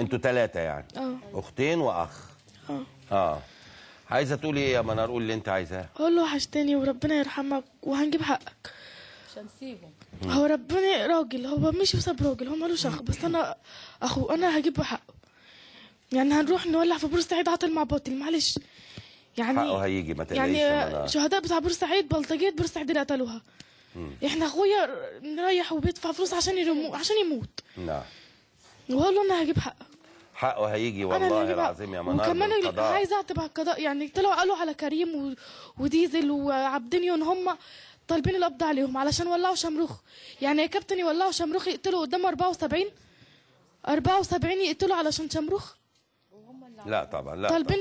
انتوا ثلاثه يعني اه اختين واخ اه اه عايزه تقولي ايه يا منار قول اللي انت عايزاه اقول له وحشتني وربنا يرحمك وهنجيب حقك مش هنسيبه هو ربنا راجل هو مش بسبب راجل هو مالوش اخ بس انا اخوه انا هجيب حقه يعني هنروح نولع في بورسعيد عاطل مع باطل معلش يعني حقه هيجي ما تقلقش يعني شهداء بتاع بورسعيد بلطجيه بورسعيد اللي قتلوها احنا اخويا نريح وبيدفع فلوس عشان يرمو عشان يموت نعم وهو انا هجيب حقه حقه هيجي والله العظيم يا منار وكمان القضاء عايزه اعتب القضاء يعني طلعوا قالوا على كريم و... وديزل وعبدينيو ان هم طالبين القبض عليهم علشان ولعوا شمروخ يعني يا كابتن يولعوا شمروخ يقتلوا قدام 74 74 يقتلوا علشان شمروخ لا طبعا لا طالبين